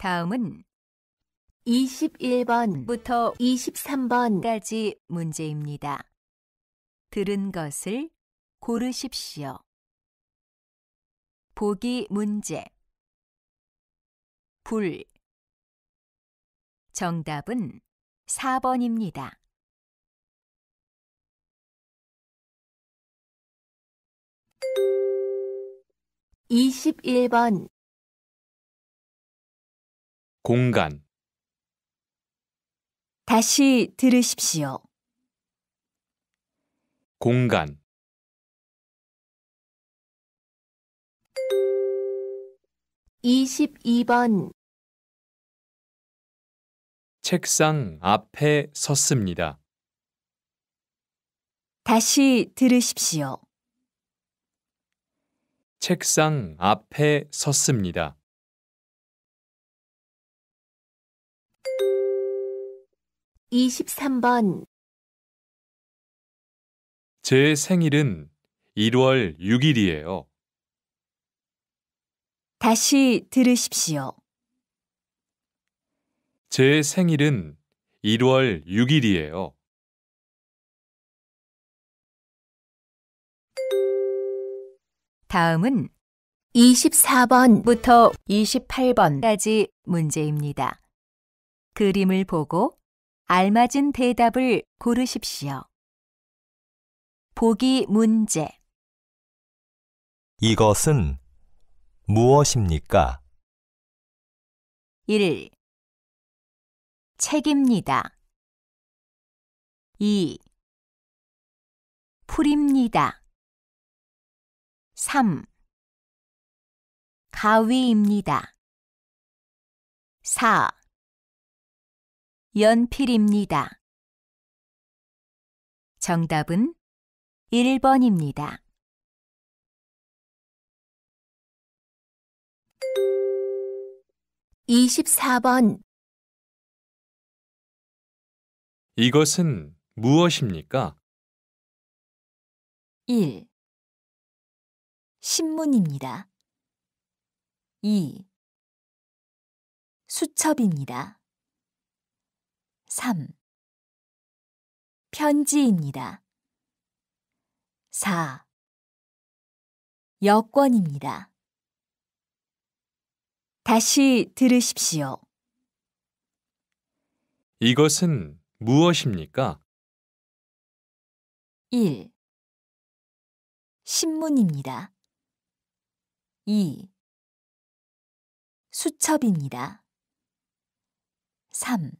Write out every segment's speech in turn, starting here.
다음은 21번부터 23번까지 문제입니다. 들은 것을 고르십시오. 보기 문제 불 정답은 4번입니다. 이십번 공간 다시 들으십시오. 공간 이십번 책상 앞에 섰습니다. 다시 들으십시오. 책상 앞에 섰습니다. 23번 제 생일은 1월 6일이에요. 다시 들으십시오. 제 생일은 1월 6일이에요. 다음은 24번부터 28번까지 문제입니다. 그림을 보고 알맞은 대답을 고르십시오. 보기 문제 이것은 무엇입니까? 1. 책입니다. 2. 풀입니다. 3. 가위입니다. 4. 연필입니다. 정답은 1번입니다. 이십번 이것은 무엇입니까? 1. 신문입니다. 2. 수첩입니다. 3. 편지입니다. 4. 여권입니다. 다시 들으십시오. 이것은 무엇입니까? 1. 신문입니다. 2. 수첩입니다. 3.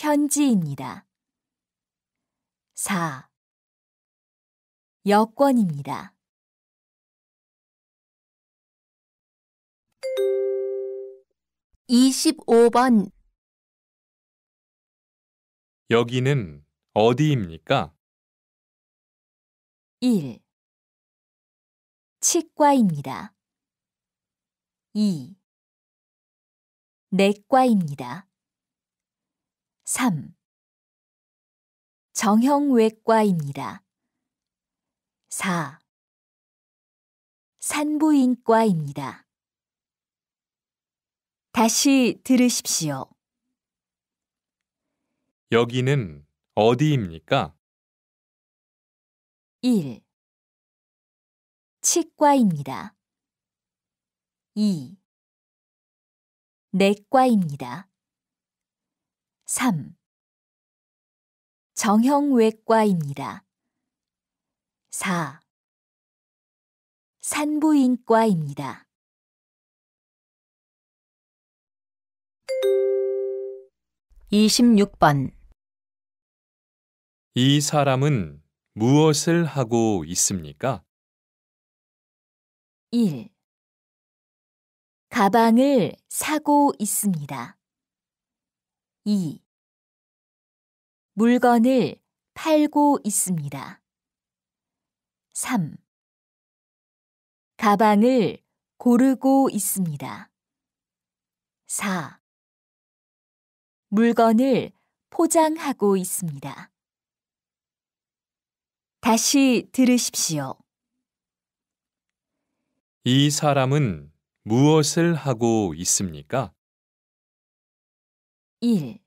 편지입니다. 4. 여권입니다. 25번 여기는 어디입니까? 1. 치과입니다. 2. 내과입니다. 3. 정형외과입니다. 4. 산부인과입니다. 다시 들으십시오. 여기는 어디입니까? 1. 치과입니다. 2. 내과입니다. 3. 정형외과입니다. 4. 산부인과입니다. 26번 이 사람은 무엇을 하고 있습니까? 1. 가방을 사고 있습니다. 2. 물건을 팔고 있습니다. 3. 가방을 고르고 있습니다. 4. 물건을 포장하고 있습니다. 다시 들으십시오. 이 사람은 무엇을 하고 있습니까? 1.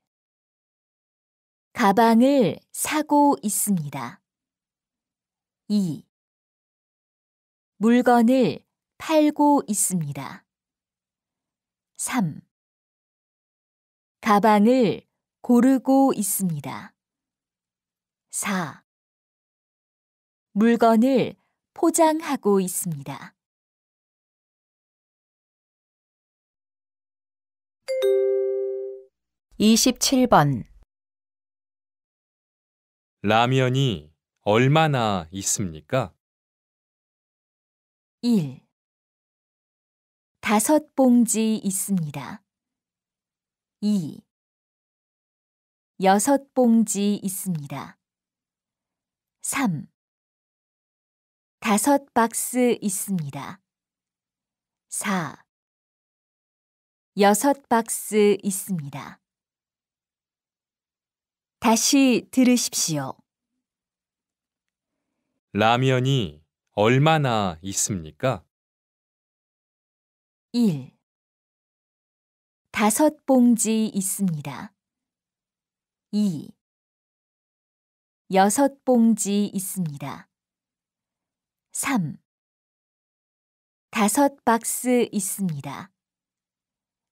가방을 사고 있습니다. 2. 물건을 팔고 있습니다. 3. 가방을 고르고 있습니다. 4. 물건을 포장하고 있습니다. 27번 라면이 얼마나 있습니까? 1. 다섯 봉지 있습니다. 2. 여섯 봉지 있습니다. 3. 다섯 박스 있습니다. 4. 여섯 박스 있습니다. 다시 들으십시오. 라면이 얼마나 있습니까? 1. 다섯 봉지 있습니다. 2. 여섯 봉지 있습니다. 3. 다섯 박스 있습니다.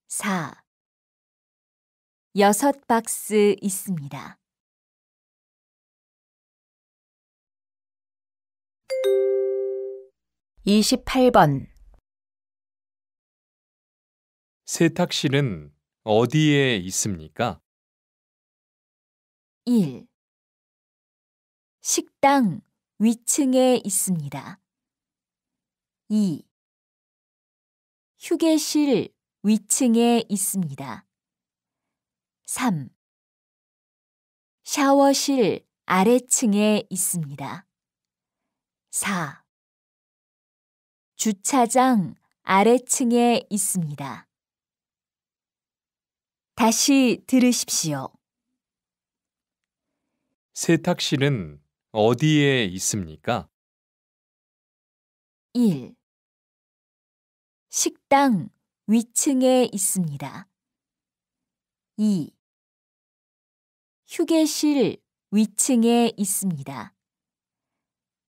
4. 여섯 박스 있습니다. 28번 세탁실은 어디에 있습니까? 1. 식당 위층에 있습니다. 2. 휴게실 위층에 있습니다. 3. 샤워실 아래층에 있습니다. 4. 주차장 아래층에 있습니다. 다시 들으십시오. 세탁실은 어디에 있습니까? 1. 식당 위층에 있습니다. 2. 휴게실 위층에 있습니다.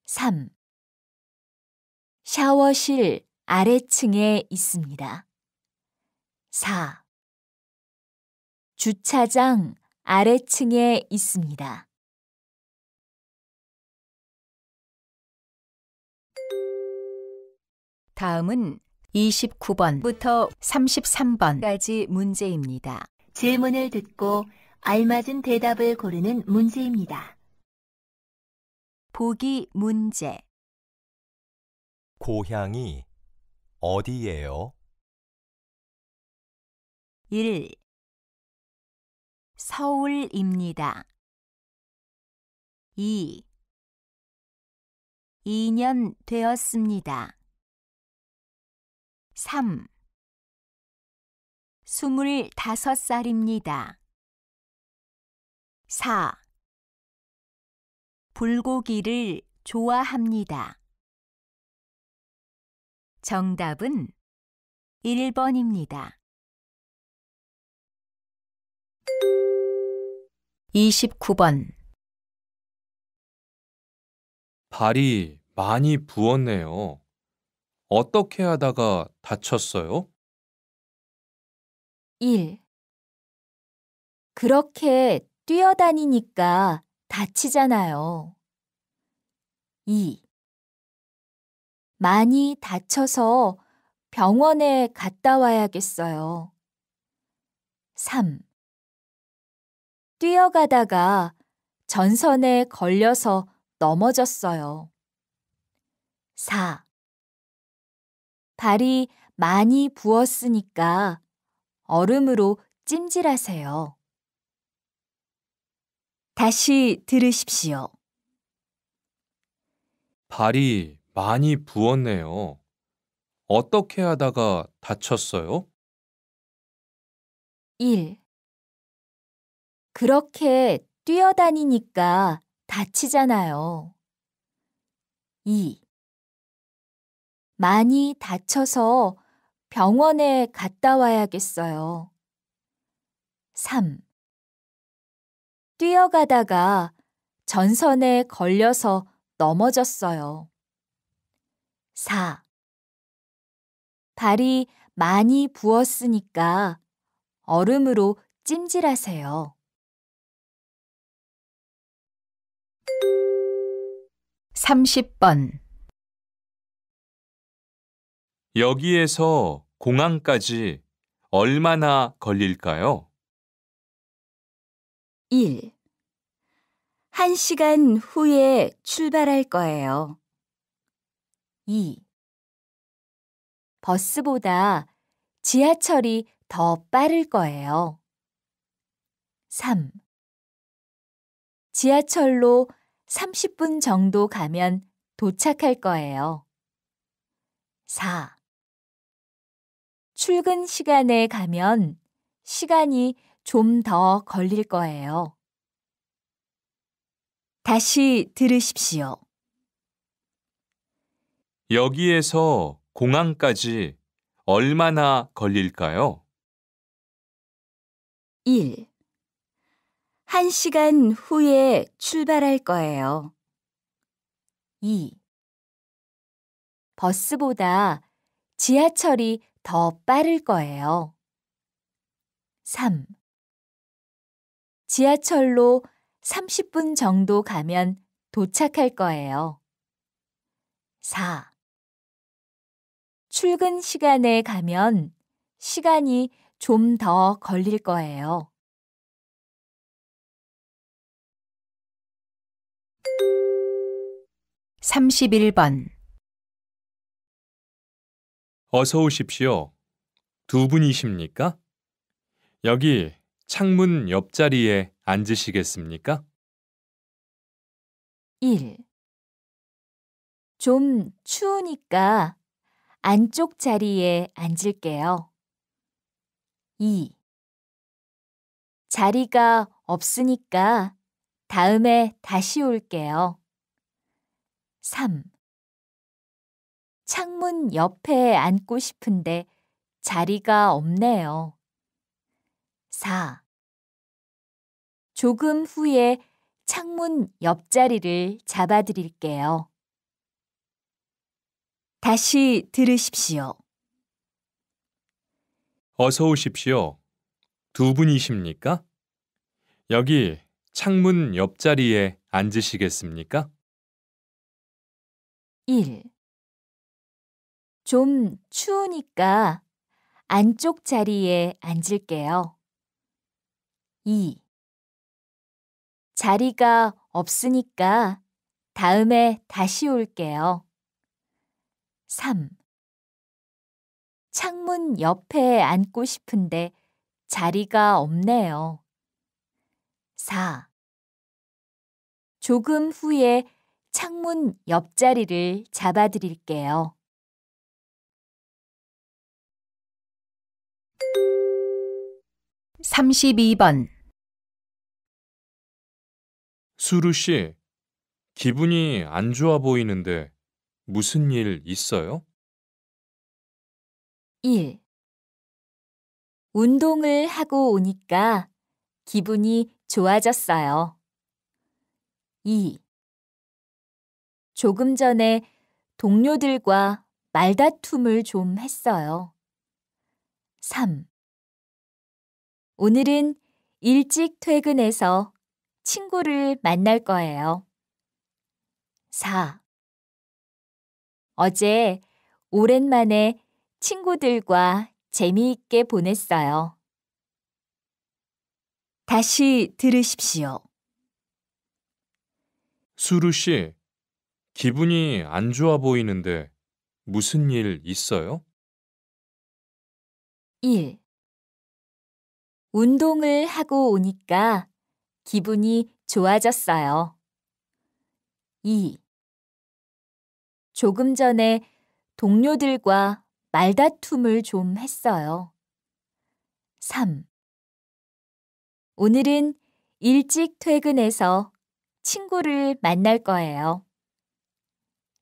3. 샤워실 아래층에 있습니다. 4. 주차장 아래층에 있습니다. '다음은 29번부터 33번까지 문제입니다. 질문을 듣고 알맞은 대답을 고르는 문제입니다. 보기 문제 고향이 어디예요? 1. 서울입니다. 2. 2년 되었습니다. 3. 25살입니다. 4. 불고기를 좋아합니다. 정답은 1번입니다. 29번 발이 많이 부었네요. 어떻게 하다가 다쳤어요? 1. 그렇게 뛰어다니니까 다치잖아요. 2. 많이 다쳐서 병원에 갔다 와야겠어요. 3. 뛰어가다가 전선에 걸려서 넘어졌어요. 4. 발이 많이 부었으니까 얼음으로 찜질하세요. 다시 들으십시오. 발이 많이 부었네요. 어떻게 하다가 다쳤어요? 1. 그렇게 뛰어다니니까 다치잖아요. 2. 많이 다쳐서 병원에 갔다 와야겠어요. 3. 뛰어가다가 전선에 걸려서 넘어졌어요. 4. 발이 많이 부었으니까 얼음으로 찜질하세요. 30번 여기에서 공항까지 얼마나 걸릴까요? 1. 1시간 후에 출발할 거예요. 2. 버스보다 지하철이 더 빠를 거예요. 3. 지하철로 30분 정도 가면 도착할 거예요. 4. 출근 시간에 가면 시간이 좀 더 걸릴 거예요. 다시 들으십시오. 여기에서 공항까지 얼마나 걸릴까요? 1. 1시간 후에 출발할 거예요. 2. 버스보다 지하철이 더 빠를 거예요. 3. 지하철로 30분 정도 가면 도착할 거예요. 4. 출근 시간에 가면 시간이 좀 더 걸릴 거예요. 삼십번 어서 오십시오. 두 분이십니까? 여기 창문 옆자리에 앉으시겠습니까? 1. 좀 추우니까 안쪽 자리에 앉을게요. 2. 자리가 없으니까 다음에 다시 올게요. 3. 창문 옆에 앉고 싶은데 자리가 없네요. 4. 조금 후에 창문 옆자리를 잡아드릴게요. 다시 들으십시오. 어서 오십시오. 두 분이십니까? 여기 창문 옆자리에 앉으시겠습니까? 1. 좀 추우니까 안쪽 자리에 앉을게요. 2. 자리가 없으니까 다음에 다시 올게요. 3. 창문 옆에 앉고 싶은데 자리가 없네요. 4. 조금 후에 창문 옆자리를 잡아드릴게요. 3 2번 수루 씨, 기분이 안 좋아 보이는데 무슨 일 있어요? 1. 운동을 하고 오니까 기분이 좋아졌어요. 2. 조금 전에 동료들과 말다툼을 좀 했어요. 3. 오늘은 일찍 퇴근해서 친구를 만날 거예요. 4. 어제 오랜만에 친구들과 재미있게 보냈어요. 다시 들으십시오. 수루 씨, 기분이 안 좋아 보이는데 무슨 일 있어요? 1. 운동을 하고 오니까 기분이 좋아졌어요. 2. 조금 전에 동료들과 말다툼을 좀 했어요. 3. 오늘은 일찍 퇴근해서 친구를 만날 거예요.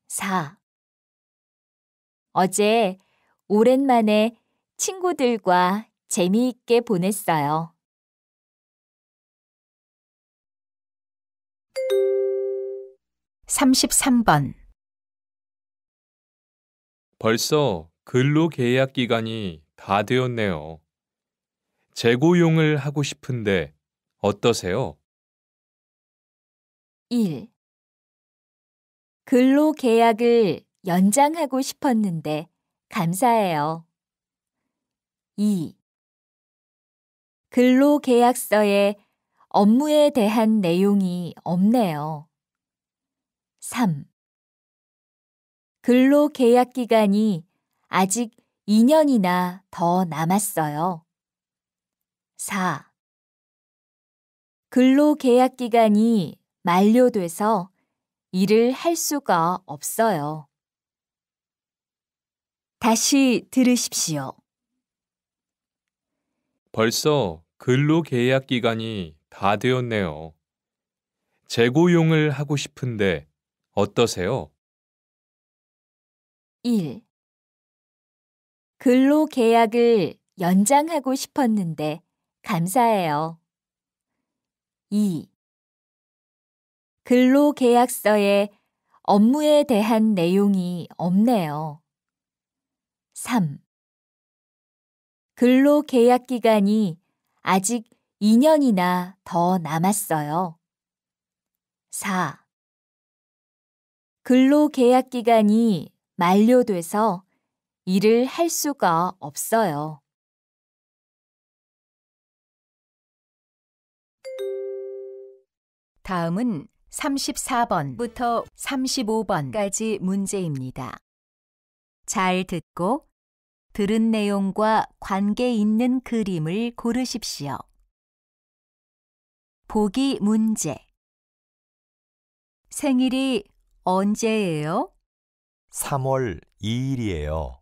4. 어제 오랜만에 친구들과 재미있게 보냈어요. 3 3번 벌써 근로 계약 기간이 다 되었네요. 재고용을 하고 싶은데 어떠세요? 1. 근로 계약을 연장하고 싶었는데 감사해요. 2. 근로 계약서에 업무에 대한 내용이 없네요. 3. 근로 계약 기간이 아직 2년이나 더 남았어요. 4. 근로 계약 기간이 만료돼서 일을 할 수가 없어요. 다시 들으십시오. 벌써 근로 계약 기간이 다 되었네요. 재고용을 하고 싶은데 어떠세요? 1. 근로 계약을 연장하고 싶었는데 감사해요. 2. 근로 계약서에 업무에 대한 내용이 없네요. 3. 근로 계약 기간이 아직 2년이나 더 남았어요. 4. 근로 계약 기간이 만료돼서 일을 할 수가 없어요. 다음은 34번부터 35번까지 문제입니다. 잘 듣고 들은 내용과 관계 있는 그림을 고르십시오. 보기 문제 생일이 언제예요? 3월 2일이에요.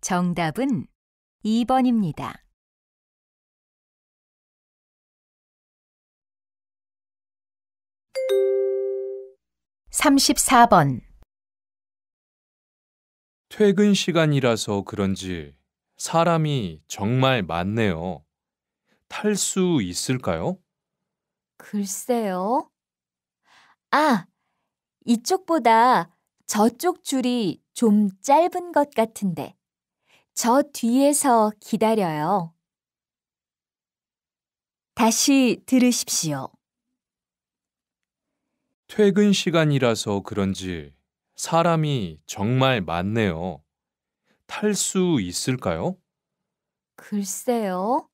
정답은 2번입니다. 삼십번 퇴근 시간이라서 그런지 사람이 정말 많네요. 탈 수 있을까요? 글쎄요. 아, 이쪽보다 저쪽 줄이 좀 짧은 것 같은데 저 뒤에서 기다려요. 다시 들으십시오. 퇴근 시간이라서 그런지 사람이 정말 많네요. 탈 수 있을까요? 글쎄요.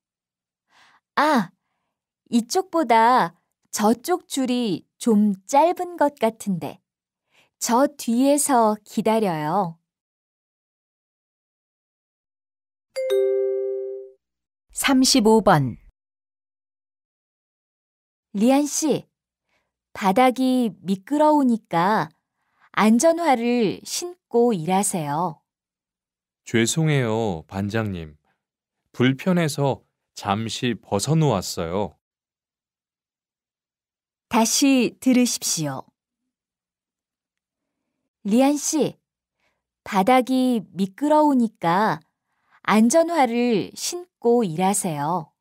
아, 이쪽보다 저쪽 줄이 좀 짧은 것 같은데. 저 뒤에서 기다려요. 35번 리안 씨, 바닥이 미끄러우니까 안전화를 신고 일하세요. 죄송해요, 반장님. 불편해서 잠시 벗어놓았어요. 다시 들으십시오. 리안 씨, 바닥이 미끄러우니까 안전화를 신고 일하세요.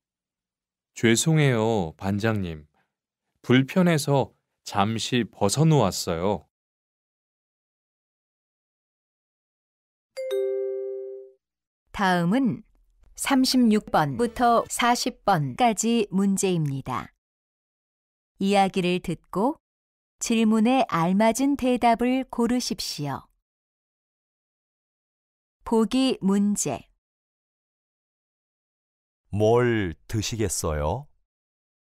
죄송해요, 반장님. 불편해서 잠시 벗어놓았어요. 다음은 36번부터 40번까지 문제입니다. 이야기를 듣고 질문에 알맞은 대답을 고르십시오. 보기 문제 뭘 드시겠어요?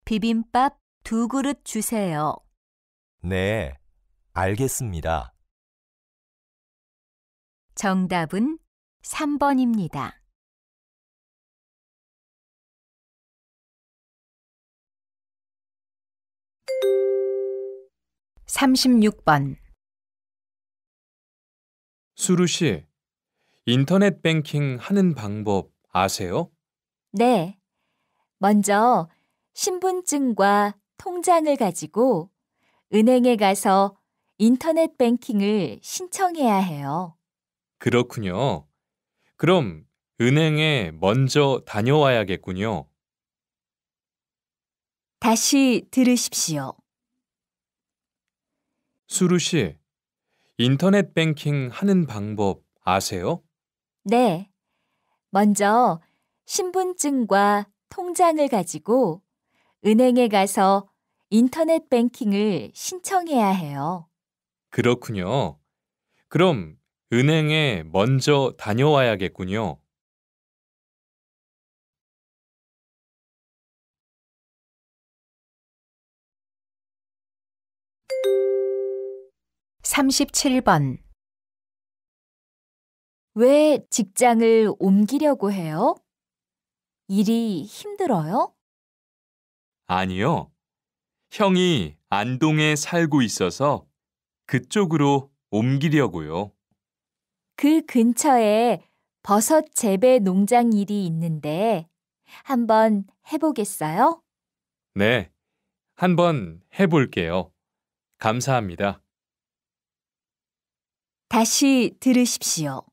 비빔밥 두 그릇 주세요. 네, 알겠습니다. 정답은 3번입니다. 36번 수루 씨, 인터넷 뱅킹 하는 방법 아세요? 네. 먼저 신분증과 통장을 가지고 은행에 가서 인터넷 뱅킹을 신청해야 해요. 그렇군요. 그럼 은행에 먼저 다녀와야겠군요. 다시 들으십시오. 수루 씨, 인터넷 뱅킹 하는 방법 아세요? 네. 먼저 신분증과 통장을 가지고 은행에 가서 인터넷 뱅킹을 신청해야 해요. 그렇군요. 그럼 은행에 먼저 다녀와야겠군요. 37번 왜 직장을 옮기려고 해요? 일이 힘들어요? 아니요. 형이 안동에 살고 있어서 그쪽으로 옮기려고요. 그 근처에 버섯 재배 농장 일이 있는데 한번 해보겠어요? 네, 한번 해볼게요. 감사합니다. 다시 들으십시오.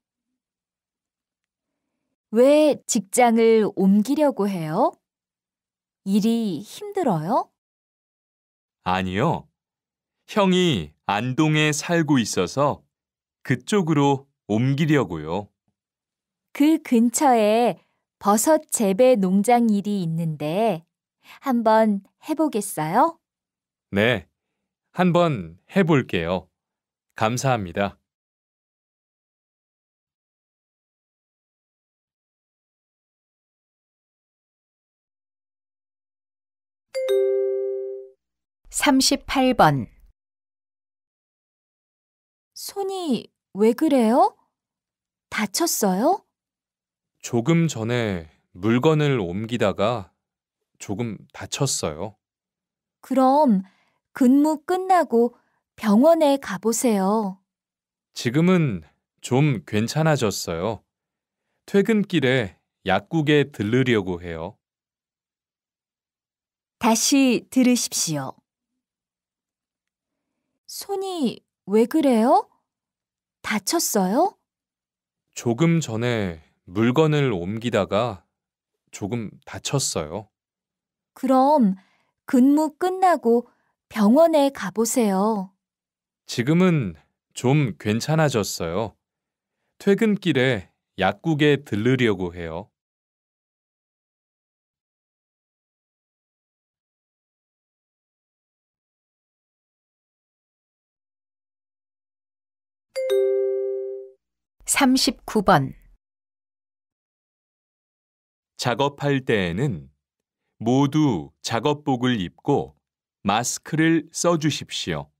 왜 직장을 옮기려고 해요? 일이 힘들어요? 아니요. 형이 안동에 살고 있어서 그쪽으로 옮기려고요. 그 근처에 버섯 재배 농장 일이 있는데 한번 해보겠어요? 네. 한번 해볼게요. 감사합니다. 38번 손이 왜 그래요? 다쳤어요? 조금 전에 물건을 옮기다가 조금 다쳤어요. 그럼 근무 끝나고 병원에 가보세요. 지금은 좀 괜찮아졌어요. 퇴근길에 약국에 들르려고 해요. 다시 들으십시오. 손이 왜 그래요? 다쳤어요? 조금 전에 물건을 옮기다가 조금 다쳤어요. 그럼 근무 끝나고 병원에 가보세요. 지금은 좀 괜찮아졌어요. 퇴근길에 약국에 들르려고 해요. 39번 작업할 때에는 모두 작업복을 입고 마스크를 써주십시오.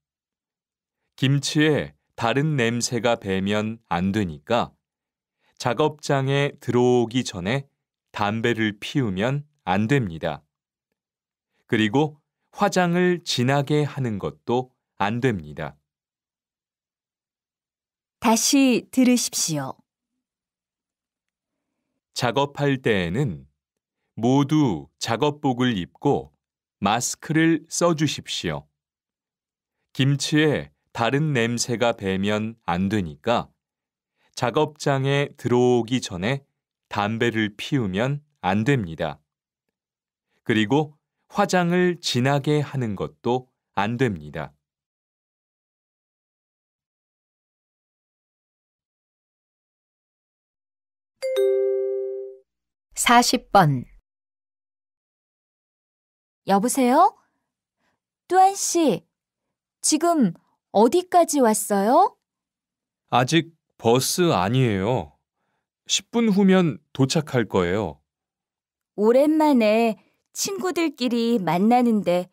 김치에 다른 냄새가 배면 안 되니까 작업장에 들어오기 전에 담배를 피우면 안 됩니다. 그리고 화장을 진하게 하는 것도 안 됩니다. 다시 들으십시오. 작업할 때에는 모두 작업복을 입고 마스크를 써주십시오. 김치에 다른 냄새가 배면 안 되니까 작업장에 들어오기 전에 담배를 피우면 안 됩니다. 그리고 화장을 진하게 하는 것도 안 됩니다. 40번 여보세요? 뚜안 씨, 지금 어디까지 왔어요? 아직 버스 아니에요. 10분 후면 도착할 거예요. 오랜만에 친구들끼리 만나는데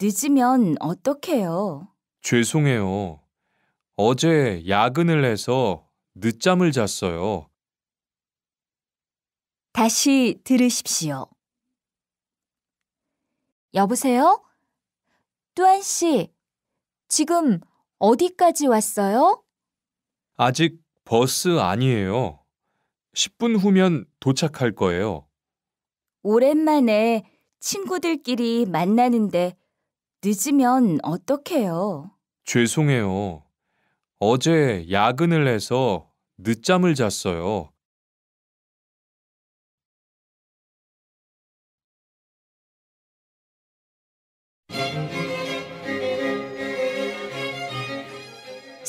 늦으면 어떡해요? 죄송해요. 어제 야근을 해서 늦잠을 잤어요. 다시 들으십시오. 여보세요? 뚜안 씨, 지금 어디까지 왔어요? 아직 버스 아니에요. 10분 후면 도착할 거예요. 오랜만에 친구들끼리 만나는데 늦으면 어떡해요? 죄송해요. 어제 야근을 해서 늦잠을 잤어요.